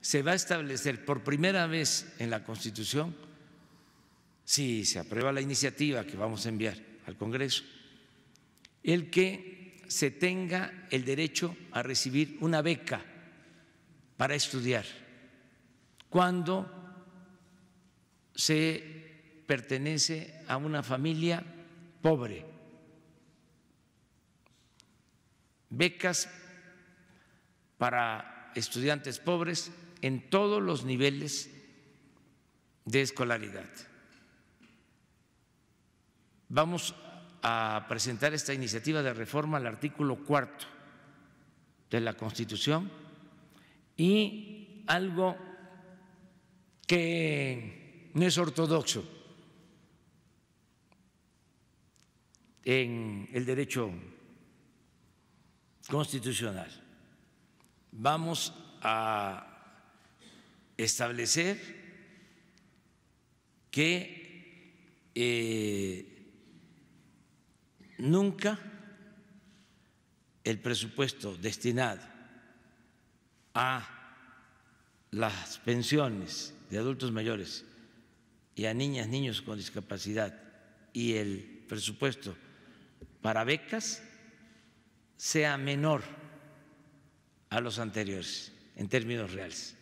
se va a establecer por primera vez en la Constitución, si se aprueba la iniciativa que vamos a enviar al Congreso, el que se tenga el derecho a recibir una beca para estudiar cuando se pertenece a una familia pobre. Becas para estudiantes pobres en todos los niveles de escolaridad. Vamos a presentar esta iniciativa de reforma al artículo cuarto de la Constitución y algo que no es ortodoxo en el derecho constitucional. Vamos a establecer que eh, nunca el presupuesto destinado a las pensiones de adultos mayores y a niñas, niños con discapacidad y el presupuesto para becas sea menor a los anteriores en términos reales.